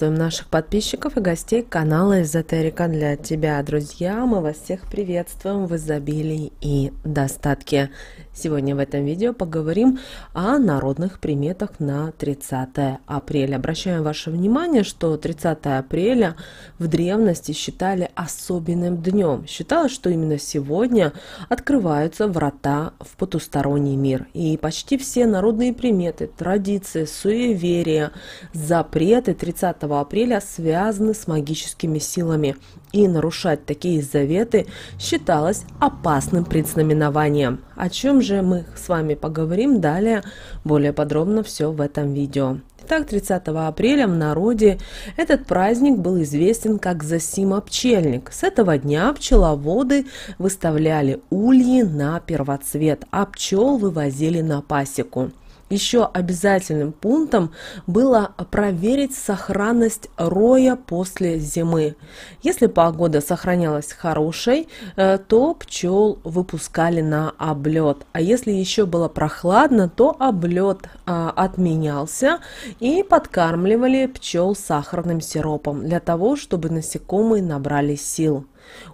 Приветствуем наших подписчиков и гостей канала Эзотерика для тебя, друзья. Мы вас всех приветствуем в изобилии и достатке. Сегодня в этом видео поговорим о народных приметах на 30 апреля. Обращаем ваше внимание, что 30 апреля в древности считали особенным днем. Считалось, что именно сегодня открываются врата в потусторонний мир. И почти все народные приметы, традиции, суеверия, запреты 30 апреля связаны с магическими силами, и нарушать такие заветы считалось опасным предзнаменованием. О чем же мы с вами поговорим далее, более подробно все в этом видео. Так, 30 апреля в народе этот праздник был известен как Засима пчельник. С этого дня пчеловоды выставляли ульи на первоцвет, а пчел вывозили на пасеку. Еще обязательным пунктом было проверить сохранность роя после зимы. Если погода сохранялась хорошей, э, то пчел выпускали на облет. А если еще было прохладно, то облет а, отменялся и подкармливали пчел сахарным сиропом для того, чтобы насекомые набрали сил.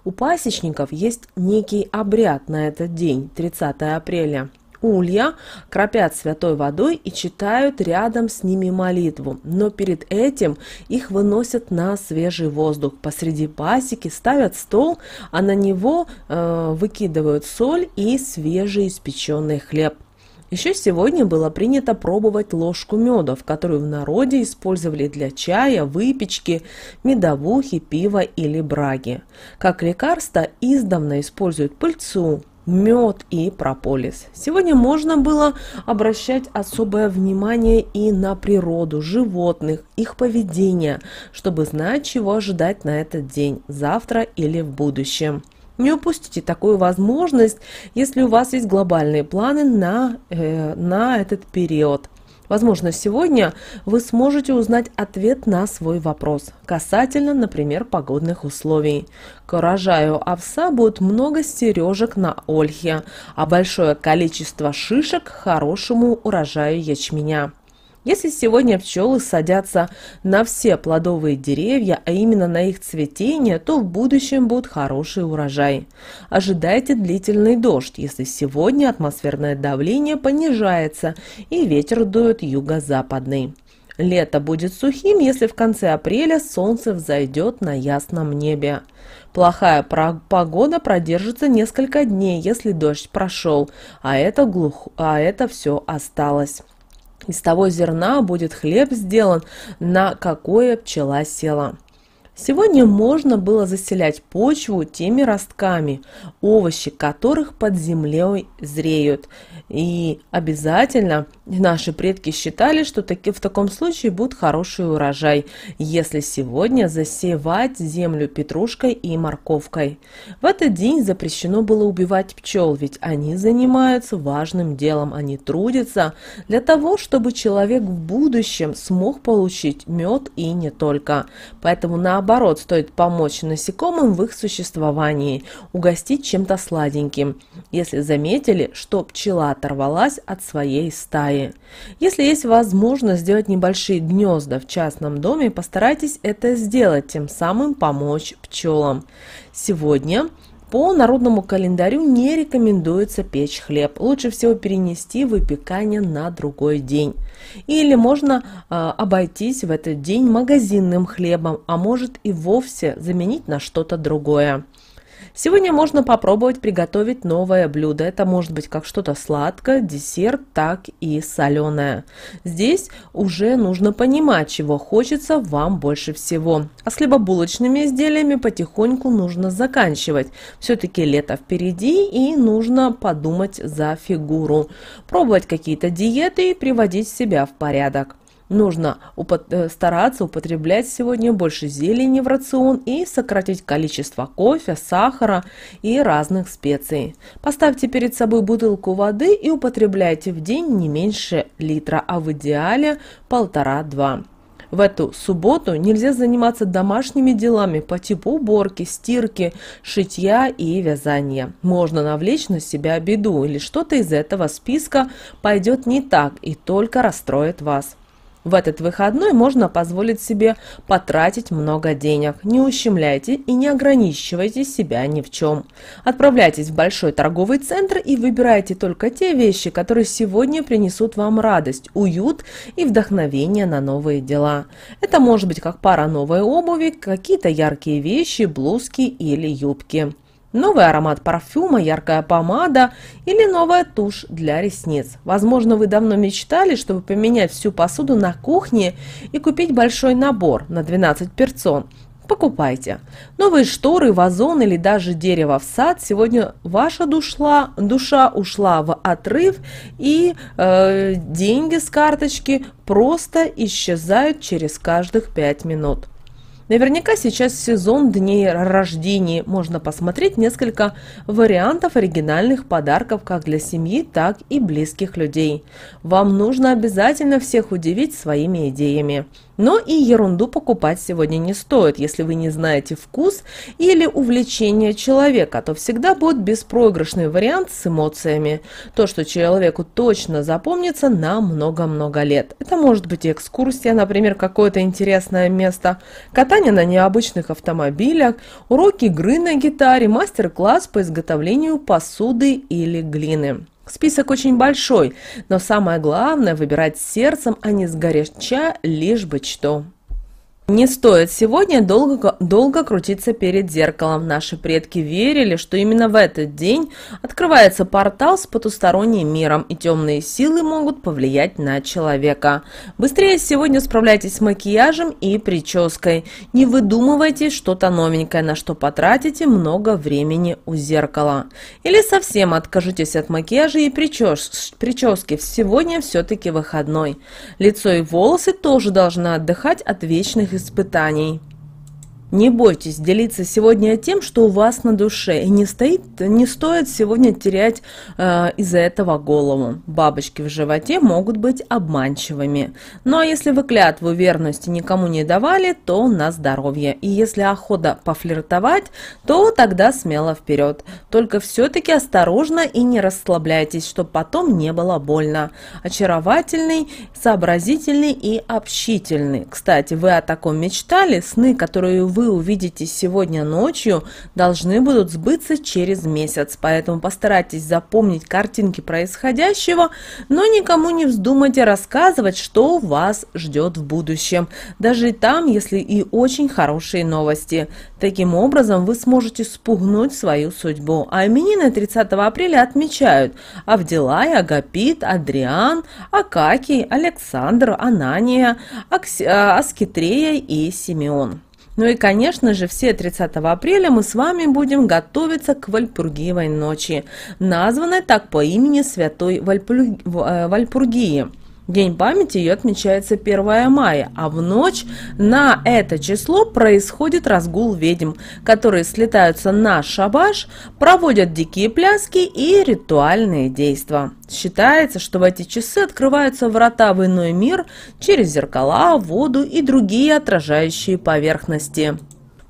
У пасечников есть некий обряд на этот день, 30 апреля – улья, кропят святой водой и читают рядом с ними молитву. Но перед этим их выносят на свежий воздух. Посреди пасеки ставят стол, а на него э, выкидывают соль и свежий испеченный хлеб. Еще сегодня было принято пробовать ложку меда, в которую в народе использовали для чая, выпечки, медовухи, пива или браги. Как лекарство издавна используют пыльцу, мед и прополис. Сегодня можно было обращать особое внимание и на природу, животных, их поведение, чтобы знать, чего ожидать на этот день, завтра или в будущем. Не упустите такую возможность, если у вас есть глобальные планы на, э, на этот период. Возможно, сегодня вы сможете узнать ответ на свой вопрос касательно, например, погодных условий. К урожаю овса будет много сережек на ольхе, а большое количество шишек – хорошему урожаю ячменя. Если сегодня пчелы садятся на все плодовые деревья, а именно на их цветение, то в будущем будет хороший урожай. Ожидайте длительный дождь, если сегодня атмосферное давление понижается и ветер дует юго-западный. Лето будет сухим, если в конце апреля солнце взойдет на ясном небе. Плохая погода продержится несколько дней, если дождь прошел, а это, глух... а это все осталось. Из того зерна будет хлеб сделан, на какое пчела села. Сегодня можно было заселять почву теми ростками, овощи которых под землей зреют. И обязательно Наши предки считали, что таки, в таком случае будет хороший урожай, если сегодня засевать землю петрушкой и морковкой. В этот день запрещено было убивать пчел, ведь они занимаются важным делом, они трудятся для того, чтобы человек в будущем смог получить мед и не только. Поэтому наоборот стоит помочь насекомым в их существовании, угостить чем-то сладеньким, если заметили, что пчела оторвалась от своей стаи. Италии. Если есть возможность сделать небольшие гнезда в частном доме, постарайтесь это сделать, тем самым помочь пчелам. Сегодня по народному календарю не рекомендуется печь хлеб. Лучше всего перенести выпекание на другой день. Или можно э, обойтись в этот день магазинным хлебом, а может и вовсе заменить на что-то другое. Сегодня можно попробовать приготовить новое блюдо. Это может быть как что-то сладкое, десерт, так и соленое. Здесь уже нужно понимать, чего хочется вам больше всего. А с хлебобулочными изделиями потихоньку нужно заканчивать. Все-таки лето впереди и нужно подумать за фигуру. Пробовать какие-то диеты и приводить себя в порядок. Нужно упот э, стараться употреблять сегодня больше зелени в рацион и сократить количество кофе, сахара и разных специй. Поставьте перед собой бутылку воды и употребляйте в день не меньше литра, а в идеале полтора-два. В эту субботу нельзя заниматься домашними делами по типу уборки, стирки, шитья и вязания. Можно навлечь на себя беду или что-то из этого списка пойдет не так и только расстроит вас. В этот выходной можно позволить себе потратить много денег. Не ущемляйте и не ограничивайте себя ни в чем. Отправляйтесь в большой торговый центр и выбирайте только те вещи, которые сегодня принесут вам радость, уют и вдохновение на новые дела. Это может быть как пара новой обуви, какие-то яркие вещи, блузки или юбки. Новый аромат парфюма, яркая помада или новая тушь для ресниц. Возможно, вы давно мечтали, чтобы поменять всю посуду на кухне и купить большой набор на 12 персон. Покупайте. Новые шторы, вазон или даже дерево в сад. Сегодня ваша душла, душа ушла в отрыв, и э, деньги с карточки просто исчезают через каждых 5 минут. Наверняка сейчас сезон дней рождения. Можно посмотреть несколько вариантов оригинальных подарков как для семьи, так и близких людей. Вам нужно обязательно всех удивить своими идеями. Но и ерунду покупать сегодня не стоит, если вы не знаете вкус или увлечение человека, то всегда будет беспроигрышный вариант с эмоциями. То, что человеку точно запомнится на много-много лет. Это может быть экскурсия, например, какое-то интересное место, катание на необычных автомобилях, уроки игры на гитаре, мастер-класс по изготовлению посуды или глины. Список очень большой, но самое главное – выбирать сердцем, а не сгоряча, лишь бы что. Не стоит сегодня долго, долго крутиться перед зеркалом. Наши предки верили, что именно в этот день открывается портал с потусторонним миром, и темные силы могут повлиять на человека. Быстрее сегодня справляйтесь с макияжем и прической. Не выдумывайте что-то новенькое, на что потратите много времени у зеркала. Или совсем откажитесь от макияжа и причес, прически. Сегодня все-таки выходной. Лицо и волосы тоже должны отдыхать от вечных spytani Не бойтесь делиться сегодня тем, что у вас на душе, и не, стоит, не стоит сегодня терять э, из-за этого голову. Бабочки в животе могут быть обманчивыми. Ну а если вы клятву верности никому не давали, то на здоровье. И если охота пофлиртовать, то тогда смело вперед. Только все-таки осторожно и не расслабляйтесь, чтобы потом не было больно. Очаровательный, сообразительный и общительный. Кстати, вы о таком мечтали? Сны, которые вы вы увидите сегодня ночью, должны будут сбыться через месяц. Поэтому постарайтесь запомнить картинки происходящего, но никому не вздумайте рассказывать, что вас ждет в будущем. Даже там, если и очень хорошие новости. Таким образом, вы сможете спугнуть свою судьбу. А именины 30 апреля отмечают Авдилай, Агапит, Адриан, Акакий, Александр, Анания, Акс... Э, Аскитрея и Симеон. Ну и, конечно же, все 30 апреля мы с вами будем готовиться к Вальпургиевой ночи, названной так по имени святой э, Вальпургии. День памяти ее отмечается 1 мая, а в ночь на это число происходит разгул ведьм, которые слетаются на шабаш, проводят дикие пляски и ритуальные действия. Считается, что в эти часы открываются врата в иной мир через зеркала, воду и другие отражающие поверхности.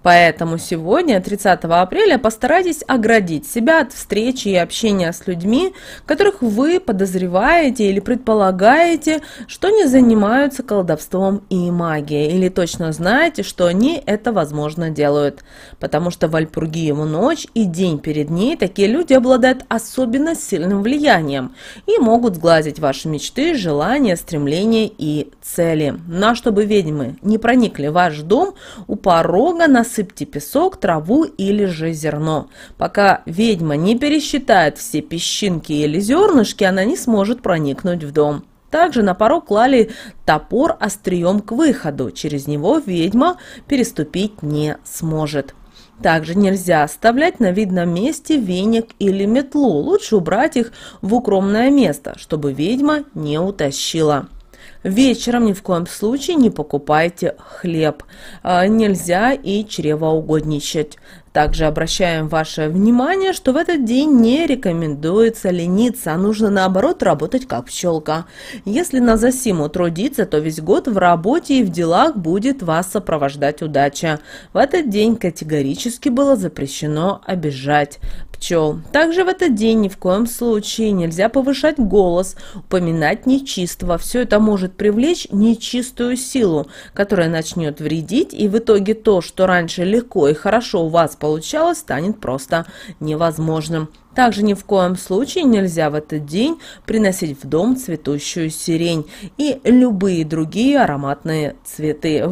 Поэтому сегодня, 30 апреля, постарайтесь оградить себя от встречи и общения с людьми, которых вы подозреваете или предполагаете, что не занимаются колдовством и магией, или точно знаете, что они это, возможно, делают. Потому что в Альпургиеву ночь и день перед ней такие люди обладают особенно сильным влиянием и могут сглазить ваши мечты, желания, стремления и цели. Но чтобы ведьмы не проникли в ваш дом, у порога нас сыпьте песок, траву или же зерно. Пока ведьма не пересчитает все песчинки или зернышки, она не сможет проникнуть в дом. Также на порог клали топор острием к выходу, через него ведьма переступить не сможет. Также нельзя оставлять на видном месте веник или метлу, лучше убрать их в укромное место, чтобы ведьма не утащила. Вечером ни в коем случае не покупайте хлеб. А, нельзя и чревоугодничать. Также обращаем ваше внимание, что в этот день не рекомендуется лениться, а нужно наоборот работать как пчелка. Если на засиму трудиться, то весь год в работе и в делах будет вас сопровождать удача. В этот день категорически было запрещено обижать пчел. Также в этот день ни в коем случае нельзя повышать голос, упоминать нечистого. Все это может привлечь нечистую силу, которая начнет вредить, и в итоге то, что раньше легко и хорошо у вас получалось, получалось, станет просто невозможным. Также ни в коем случае нельзя в этот день приносить в дом цветущую сирень и любые другие ароматные цветы. Э,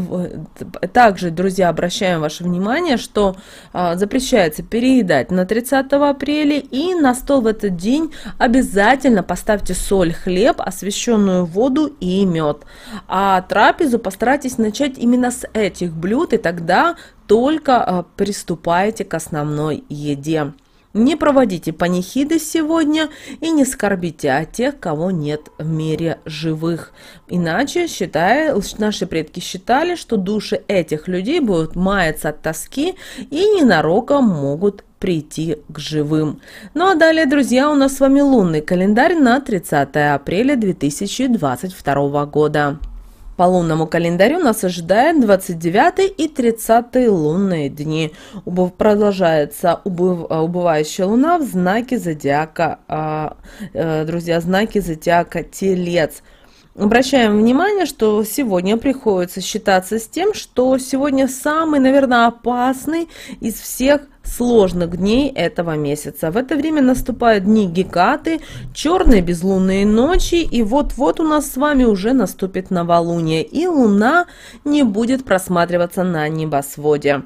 также, друзья, обращаем ваше внимание, что а, запрещается переедать на 30 апреля и на стол в этот день обязательно поставьте соль, хлеб, освещенную воду и мед. А трапезу постарайтесь начать именно с этих блюд, и тогда только а, приступайте к основной еде. Не проводите панихиды сегодня и не скорбите о тех, кого нет в мире живых. Иначе считая, наши предки считали, что души этих людей будут маяться от тоски и ненароком могут прийти к живым. Ну а далее, друзья, у нас с вами лунный календарь на 30 апреля 2022 года. По лунному календарю нас ожидает 29 и 30 лунные дни. Убыв, продолжается убыв, э, убывающая луна в знаке зодиака, а, э, друзья, знаки зодиака Телец – обращаем внимание, что сегодня приходится считаться с тем, что сегодня самый, наверное, опасный из всех сложных дней этого месяца. В это время наступают дни Гекаты, черные безлунные ночи, и вот-вот у нас с вами уже наступит новолуние, и луна не будет просматриваться на небосводе.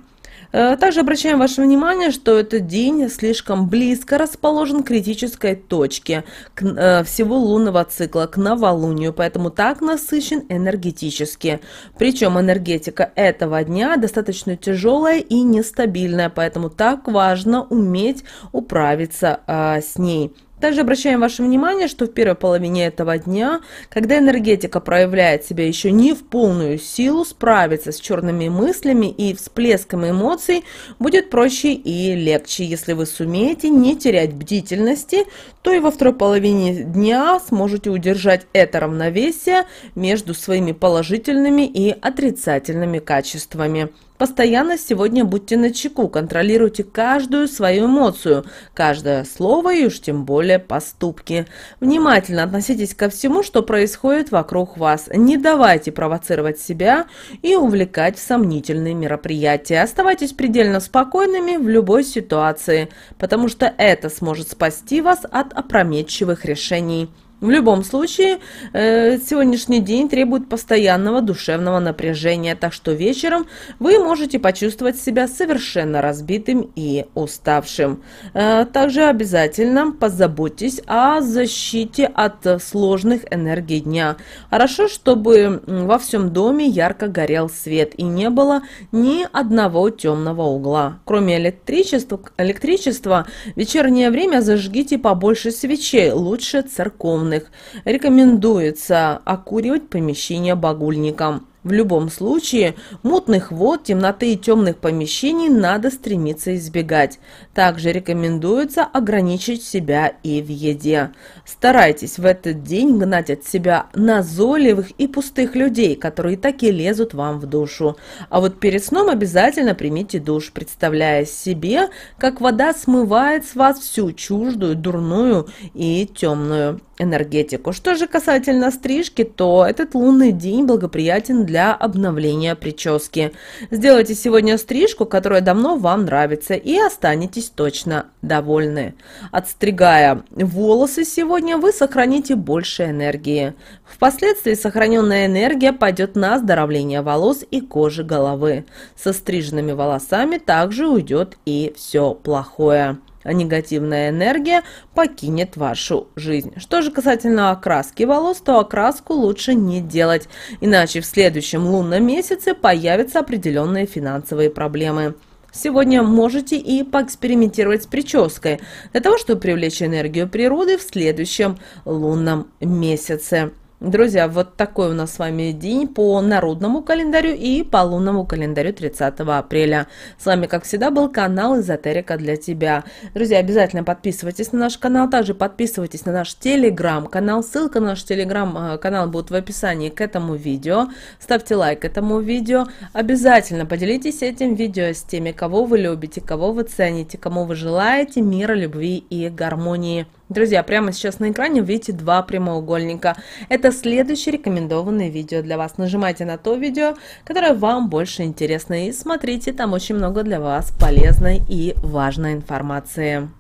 Э, также обращаем ваше внимание, что этот день слишком близко расположен к критической точке к, э, всего лунного цикла, к новолунию, поэтому так насыщен энергетически. Причем энергетика этого дня достаточно тяжелая и нестабильная, поэтому так важно уметь управиться а, с ней. Также обращаем ваше внимание, что в первой половине этого дня, когда энергетика проявляет себя еще не в полную силу, справиться с черными мыслями и всплеском эмоций будет проще и легче. Если вы сумеете не терять бдительности, то и во второй половине дня сможете удержать это равновесие между своими положительными и отрицательными качествами. Постоянно сегодня будьте на чеку, контролируйте каждую свою эмоцию, каждое слово и уж тем более поступки. Внимательно относитесь ко всему, что происходит вокруг вас. Не давайте провоцировать себя и увлекать в сомнительные мероприятия. Оставайтесь предельно спокойными в любой ситуации, потому что это сможет спасти вас от опрометчивых решений. В любом случае, э, сегодняшний день требует постоянного душевного напряжения, так что вечером вы можете почувствовать себя совершенно разбитым и уставшим. Э, также обязательно позаботьтесь о защите от сложных энергий дня. Хорошо, чтобы во всем доме ярко горел свет и не было ни одного темного угла. Кроме электричества, электричества в вечернее время зажгите побольше свечей, лучше церковных заключенных. Рекомендуется окуривать помещение багульником. В любом случае, мутных вод, темноты и темных помещений надо стремиться избегать. Также рекомендуется ограничить себя и в еде. Старайтесь в этот день гнать от себя назойливых и пустых людей, которые так и лезут вам в душу. А вот перед сном обязательно примите душ, представляя себе, как вода смывает с вас всю чуждую, дурную и темную энергетику. Что же касательно стрижки, то этот лунный день благоприятен для обновления прически. Сделайте сегодня стрижку, которая давно вам нравится, и останетесь точно довольны. Отстригая волосы сегодня, вы сохраните больше энергии. Впоследствии сохраненная энергия пойдет на оздоровление волос и кожи головы. Со стриженными волосами также уйдет и все плохое а негативная энергия покинет вашу жизнь. Что же касательно окраски волос, то окраску лучше не делать, иначе в следующем лунном месяце появятся определенные финансовые проблемы. Сегодня можете и поэкспериментировать с прической, для того, чтобы привлечь энергию природы в следующем лунном месяце. Друзья, вот такой у нас с вами день по народному календарю и по лунному календарю 30 апреля. С вами, как всегда, был канал Эзотерика для тебя. Друзья, обязательно подписывайтесь на наш канал, также подписывайтесь на наш телеграм-канал. Ссылка на наш телеграм-канал э, будет в описании к этому видео. Ставьте лайк этому видео. Обязательно поделитесь этим видео с теми, кого вы любите, кого вы цените, кому вы желаете мира, любви и гармонии. Друзья, прямо сейчас на экране видите два прямоугольника. Это следующее рекомендованное видео для вас. Нажимайте на то видео, которое вам больше интересно и смотрите, там очень много для вас полезной и важной информации.